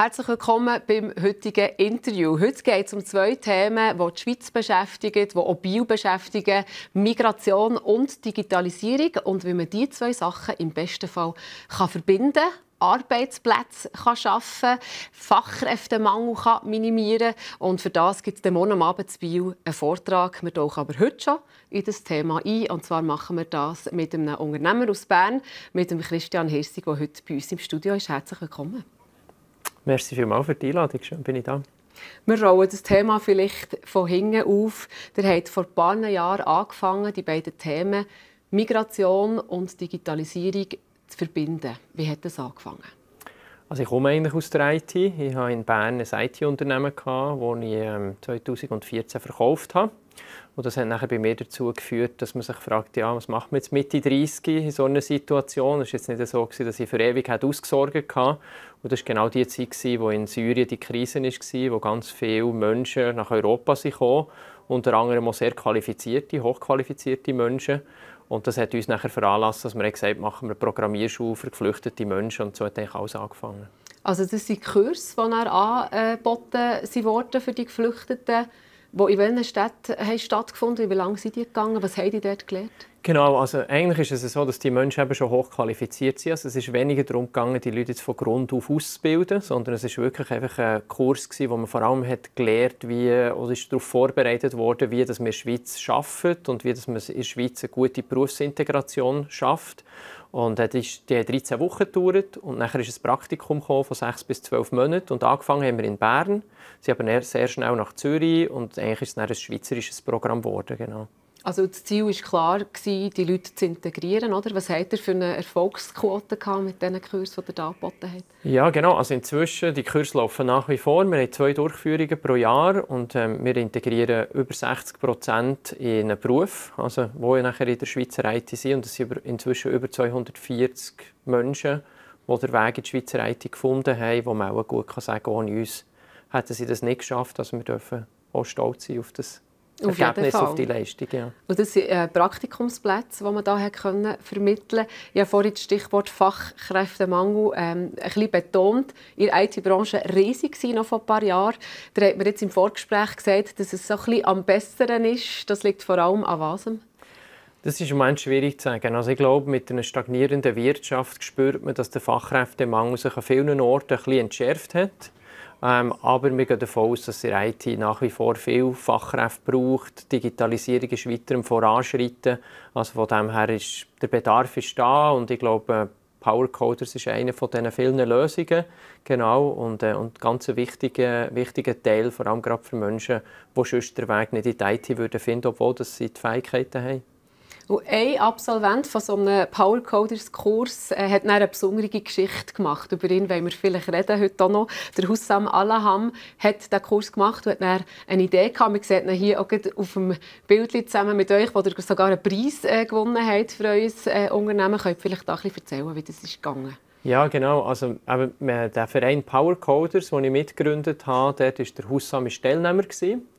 Herzlich willkommen beim heutigen Interview. Heute geht es um zwei Themen, die die Schweiz beschäftigen, die auch Bio beschäftigen, Migration und Digitalisierung und wie man diese zwei Sachen im besten Fall kann verbinden kann Arbeitsplätze kann schaffen kann, Fachkräftemangel kann minimieren und für das gibt es dann morgen Abend zu Bio einen Vortrag. Wir tauchen aber heute schon in das Thema ein und zwar machen wir das mit einem Unternehmer aus Bern, mit dem Christian Hirsig, der heute bei uns im Studio ist. Herzlich willkommen. Merci vielmals für die Einladung. Schön bin ich da. Wir rollen das Thema vielleicht von hinten auf. Ihr habt vor ein paar Jahren angefangen, die beiden Themen Migration und Digitalisierung zu verbinden. Wie hat das angefangen? Also ich komme eigentlich aus der IT. Ich hatte in Bern ein IT-Unternehmen, das ich 2014 ähm, verkauft habe. Und das hat nachher bei mir dazu geführt, dass man sich fragt, ja, was macht man jetzt Mitte 30 in so einer Situation? Es war jetzt nicht so, dass ich für ewig ausgesorgt hatte. Und das war genau die Zeit, wo in Syrien die Krise war, wo ganz viele Menschen nach Europa kamen, unter anderem auch sehr qualifizierte, hochqualifizierte Menschen. Und das hat uns nachher veranlasst, dass wir gesagt haben, machen wir Programmierschule für geflüchtete Menschen. Und so hat eigentlich alles angefangen. Also das sind die Kurse, die dann angeboten wurden für die Geflüchteten. Wo, in welchen Städten haben stattgefunden? Wie lange sind die gegangen? Was haben die dort gelernt? Genau, also eigentlich ist es so, dass die Menschen eben schon hochqualifiziert sind. Also es ist weniger darum gegangen, die Leute jetzt von Grund auf auszubilden, sondern es ist wirklich einfach ein Kurs gewesen, wo man vor allem hat gelernt, wie oder ist darauf vorbereitet wurde, wie dass man in der Schweiz schafft und wie dass man in der Schweiz eine gute Berufsintegration schafft. Und äh, die, ist, die hat 13 Wochen gedauert und nachher ist ein Praktikum von 6 bis 12 Monaten. Und angefangen haben wir in Bern, sie haben sehr schnell nach Zürich und eigentlich ist es dann ein schweizerisches Programm geworden. Genau. Also das Ziel war klar, die Leute zu integrieren, oder? Was hat er für eine Erfolgsquote mit diesen Kursen, die er angeboten hat? Ja, genau. Also inzwischen, die Kurse laufen nach wie vor. Wir haben zwei Durchführungen pro Jahr und ähm, wir integrieren über 60 Prozent in einen Beruf, also wo ja nachher in der Schweizer IT sind. Und es sind inzwischen über 240 Menschen, die den Weg in die Schweizer IT gefunden haben, wo man auch gut sagen kann, ohne uns hätten sie das nicht geschafft. Also wir dürfen auch stolz sein auf das auf Ergebnis auf die Leistung. Ja. Und das sind äh, Praktikumsplätze, die man hier können vermitteln konnte. Ich habe vorhin das Stichwort Fachkräftemangel ähm, ein bisschen betont. In der IT-Branche riesig war noch vor ein paar Jahren. Da hat man jetzt im Vorgespräch gesagt, dass es so ein bisschen am Besseren ist. Das liegt vor allem an was? Das ist im Moment schwierig zu sagen. Also ich glaube, mit einer stagnierenden Wirtschaft spürt man, dass der Fachkräftemangel sich an vielen Orten ein bisschen entschärft hat. Ähm, aber wir gehen davon aus, dass die IT nach wie vor viel Fachkräfte braucht. Die Digitalisierung ist weiter im Voranschreiten. Also von dem her ist der Bedarf ist da und ich glaube, äh, Power Coders ist eine von diesen vielen Lösungen. Genau, und, äh, und ganz ein wichtiger, Teil, vor allem gerade für Menschen, die sonst den Weg nicht in die IT würden finden, obwohl dass sie die Fähigkeiten haben. Und ein Absolvent von so einem Power Coders Kurs äh, hat eine besondere Geschichte gemacht. Über ihn wollen wir vielleicht reden heute auch noch. Der Hussam Alaham hat diesen Kurs gemacht und hat eine Idee gehabt. Wir sehen ihn hier auch auf dem Bild zusammen mit euch, wo ihr sogar einen Preis äh, gewonnen habt für euer äh, Unternehmen. Könnt ihr vielleicht auch ein bisschen erzählen, wie das ist gegangen ja, genau. Also, eben, der Verein Power Coders, den ich mitgegründet habe, dort war der Hussam Stellnehmer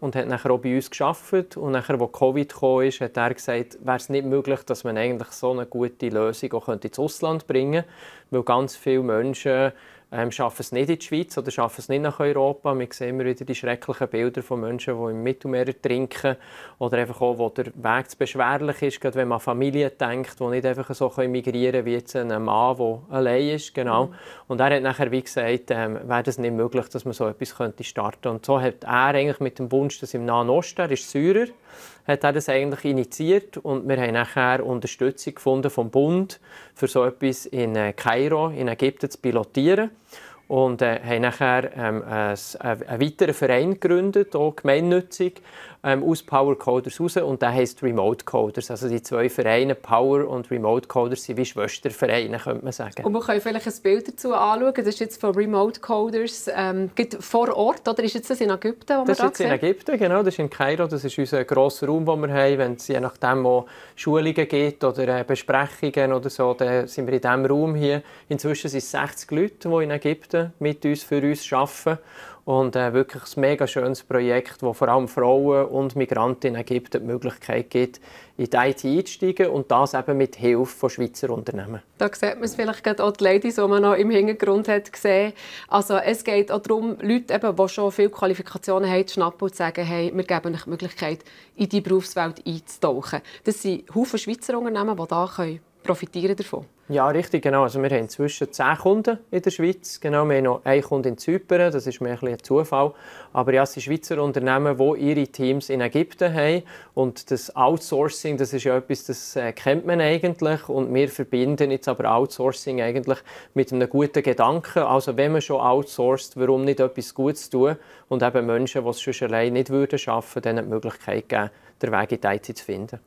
und hat nachher auch bei uns geschafft und nachher, wo Covid gekommen ist, hat er gesagt, wäre es nicht möglich, dass man eigentlich so eine gute Lösung auch ins Ausland bringen könnte, weil ganz viele Menschen ähm, schaffen es nicht in die Schweiz oder schaffen es nicht nach Europa. Wir sehen immer wieder die schrecklichen Bilder von Menschen, die im Mittelmeer trinken oder einfach auch, wo der Weg zu beschwerlich ist, gerade wenn man an Familien denkt, die nicht einfach so migrieren können wie jetzt ein Mann, der allein ist. Genau. Mhm. Und er hat nachher, wie gesagt, ähm, wäre es nicht möglich, dass man so etwas könnte starten könnte. Und so hat er eigentlich mit dem Wunsch, dass im Nahen Osten, er ist Syrer, hat er das eigentlich initiiert und wir haben nachher Unterstützung gefunden vom Bund für so etwas in äh, Kairo, in Ägypten zu pilotieren und äh, haben nachher ähm, äh, einen weiteren Verein gegründet, auch gemeinnützig, ähm, aus Power Coders raus und der heißt Remote Coders. Also die zwei Vereine, Power und Remote Coders, sind wie Schwestervereine, könnte man sagen. Und wir können vielleicht ein Bild dazu anschauen. Das ist jetzt von Remote Coders ähm, vor Ort, oder ist jetzt das in Ägypten, wo das wir Das ist jetzt sehen? in Ägypten, genau. Das ist in Kairo. Das ist unser grosser Raum, den wir haben. Wenn es je nachdem auch Schulungen gibt oder äh, Besprechungen oder so, dann sind wir in diesem Raum hier. Inzwischen sind es 60 Leute, die in Ägypten mit uns, für uns arbeiten und äh, wirklich ein mega schönes Projekt, das vor allem Frauen und Migrantinnen gibt, die Möglichkeit gibt, in die IT einzusteigen und das eben mit Hilfe von Schweizer Unternehmen. Da sieht man es vielleicht gerade auch die Ladies, die man noch im Hintergrund hat gesehen. Also es geht auch darum, Leute, eben, die schon viele Qualifikationen haben, zu schnappen und zu sagen, hey, wir geben euch die Möglichkeit, in die Berufswelt einzutauchen. Das sind Haufen Schweizer Unternehmen, die da können profitieren davon. Ja, richtig, genau. Also wir haben inzwischen zehn Kunden in der Schweiz. Genau, wir haben noch einen Kunden in Zypern, das ist mehr ein, bisschen ein Zufall. Aber ja, es sind Schweizer Unternehmen, die ihre Teams in Ägypten haben. Und das Outsourcing, das ist ja etwas, das äh, kennt man eigentlich. Und wir verbinden jetzt aber Outsourcing eigentlich mit einem guten Gedanken. Also wenn man schon outsourced, warum nicht etwas Gutes tun und eben Menschen, die es schon allein nicht würden denen die Möglichkeit geben, den Weg in die IT zu finden.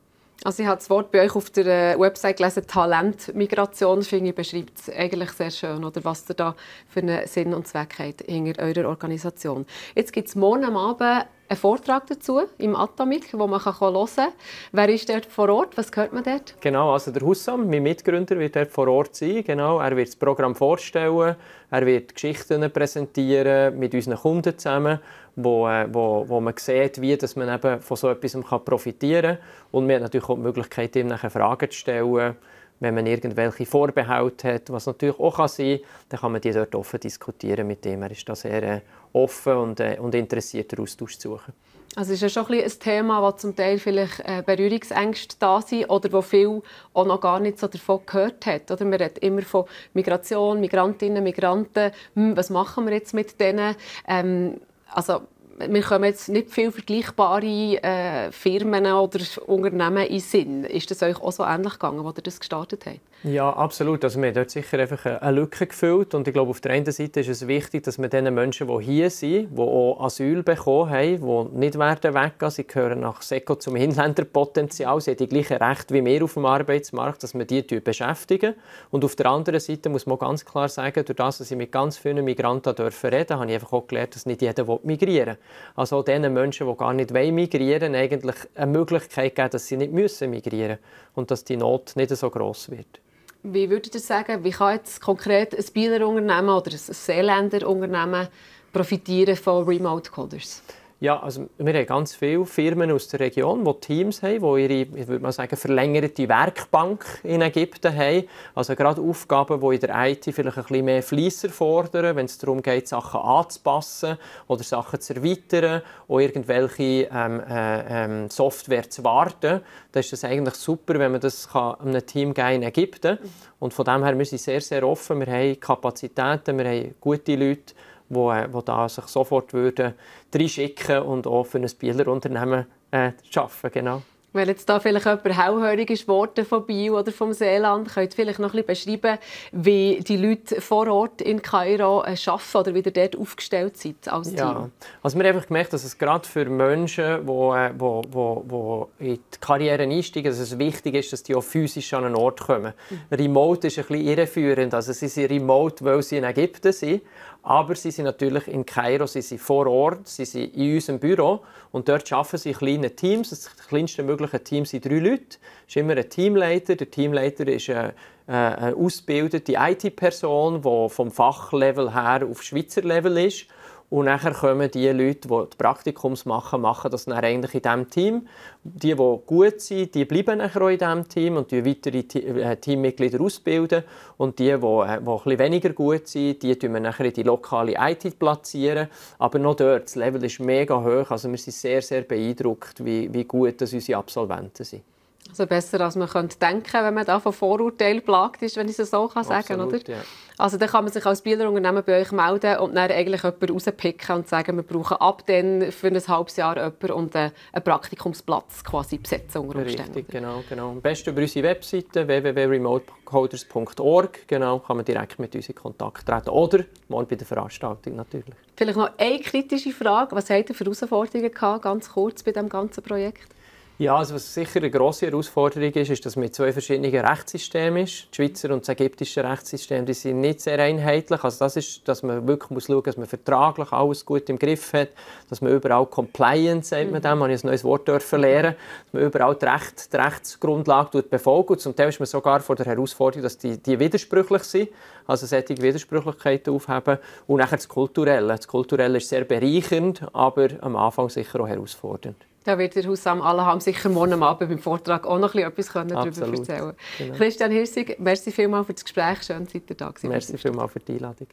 Also ich habe das Wort bei euch auf der äh, Website gelesen, Talentmigration, finde ich, beschreibt es eigentlich sehr schön, oder was ihr da für einen Sinn und Zweck habt hinter eurer Organisation. Jetzt gibt es morgen Abend einen Vortrag dazu im Atomik, wo man hören kann. Wer ist dort vor Ort? Was hört man dort? Genau, also der Hussam, mein Mitgründer, wird dort vor Ort sein. Genau, er wird das Programm vorstellen, er wird Geschichten präsentieren mit unseren Kunden zusammen wo, äh, wo, wo man sieht, wie dass man eben von so etwas profitieren kann. Und man hat natürlich auch die Möglichkeit, ihm nachher Fragen zu stellen, wenn man irgendwelche Vorbehalte hat, was natürlich auch kann sein kann, dann kann man die dort offen diskutieren mit ihm. Er ist da sehr äh, offen und, äh, und interessiert, Austausch zu suchen. Also ist ja schon ein, ein Thema, das zum Teil vielleicht äh, Berührungsängste da sind oder wo viel auch noch gar nicht davon gehört hat. Oder man redet immer von Migration, Migrantinnen, Migranten. Hm, was machen wir jetzt mit denen? Ähm, also wir kommen jetzt nicht viel vergleichbare äh, Firmen oder Unternehmen in Sinn. Ist das euch auch so ähnlich gegangen, als ihr das gestartet habt? Ja, absolut. Also wir haben dort sicher einfach eine Lücke gefüllt und ich glaube, auf der einen Seite ist es wichtig, dass wir den Menschen, die hier sind, die auch Asyl bekommen haben, die nicht werden weggehen, sie gehören nach Seko zum Hinländerpotenzial, sie haben die gleichen Rechte wie wir auf dem Arbeitsmarkt, dass wir die beschäftigen. Und auf der anderen Seite muss man ganz klar sagen, durch das, dass ich mit ganz vielen Migranten dürfen reden habe ich einfach auch gelernt, dass nicht jeder migrieren will. Also auch den Menschen, die gar nicht migrieren wollen, eigentlich eine Möglichkeit geben, dass sie nicht migrieren müssen und dass die Not nicht so groß wird wie würdet ihr sagen, wie kann jetzt konkret ein Bieler Unternehmen oder ein Seeländer Unternehmen profitieren von Remote Coders ja, also wir haben ganz viele Firmen aus der Region, die Teams haben, die ihre, ich würde mal sagen, verlängerte Werkbank in Ägypten haben. Also gerade Aufgaben, die in der IT vielleicht ein bisschen mehr Fließer fordern, wenn es darum geht, Sachen anzupassen oder Sachen zu erweitern oder irgendwelche ähm, äh, ähm, Software zu warten. Da ist das eigentlich super, wenn man das kann, einem Team geben in Ägypten. Mhm. Und von dem her, wir sehr, sehr offen. Wir haben Kapazitäten, wir haben gute Leute, wo, äh, wo da sich sofort würden reinschicken und auch für ein Bieler Unternehmen äh, arbeiten. Genau. Wenn jetzt da vielleicht jemand hellhörig ist worden von Biel oder vom Seeland, könnt ihr vielleicht noch ein bisschen beschreiben, wie die Leute vor Ort in Kairo äh, arbeiten oder wie ihr dort aufgestellt seid als Team? Ja, also wir haben einfach gemerkt, dass es gerade für Menschen, die äh, wo, wo, wo in die Karriere einsteigen, dass es wichtig ist, dass die auch physisch an einen Ort kommen. Mhm. Remote ist ein bisschen irreführend, also sie sind remote, weil sie in Ägypten sind, aber sie sind natürlich in Kairo, sie sind vor Ort, sie sind in unserem Büro und dort arbeiten sie kleine Teams. Das kleinste mögliche Team sind drei Leute. Es ist immer ein Teamleiter. Der Teamleiter ist eine, äh, äh, eine ausgebildete IT-Person, die vom Fachlevel her auf Schweizer Level ist und dann kommen die Leute, die, die Praktikums machen, machen das dann eigentlich in diesem Team. Die, die gut sind, die bleiben nachher auch in diesem Team und die weitere äh, Teammitglieder ausbilden. Und die, die, äh, die ein weniger gut sind, die tun wir nachher in die lokale IT platzieren. Aber noch dort, das Level ist mega hoch. Also wir sind sehr, sehr beeindruckt, wie, wie gut das unsere Absolventen sind. Also besser, als man könnte denken wenn man da von Vorurteilen plagt ist, wenn ich es so kann sagen kann, oder? Ja. Also dann kann man sich als Bieler Unternehmen bei euch melden und dann eigentlich jemanden rauspicken und sagen, wir brauchen ab dann für ein halbes Jahr jemanden und einen Praktikumsplatz quasi besetzen unter Umständen. Richtig, genau, genau. Am besten über unsere Webseite www.remoteholders.org genau, kann man direkt mit uns in Kontakt treten oder mal bei der Veranstaltung natürlich. Vielleicht noch eine kritische Frage. Was habt ihr für Herausforderungen gehabt, ganz kurz bei diesem ganzen Projekt? Ja, also was sicher eine grosse Herausforderung ist, ist, dass man zwei verschiedenen Rechtssystemen ist. Das Schweizer und das ägyptische Rechtssystem die sind nicht sehr einheitlich. Also das ist, dass man wirklich muss schauen muss, dass man vertraglich alles gut im Griff hat, dass man überall Compliance, sagt man mhm. dem, habe ich ein neues Wort dürfen lernen, dass man überall die, Recht, die Rechtsgrundlage befolgt. Und zum Teil ist man sogar vor der Herausforderung, dass die, die widersprüchlich sind, also solche Widersprüchlichkeiten aufheben. Und nachher das Kulturelle. Das Kulturelle ist sehr bereichernd, aber am Anfang sicher auch herausfordernd. Da wird der Hussam Allaham sicher morgen Abend beim Vortrag auch noch etwas darüber Absolut. erzählen genau. Christian Hirsig, merci vielmals für das Gespräch. Schön, dass ihr da seid. Merci vielmals für die Einladung.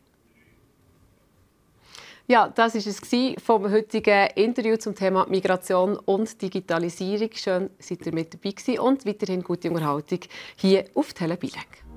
Ja, das war es vom heutigen Interview zum Thema Migration und Digitalisierung. Schön, seid ihr mit dabei gewesen und weiterhin gute Unterhaltung hier auf Telebileg.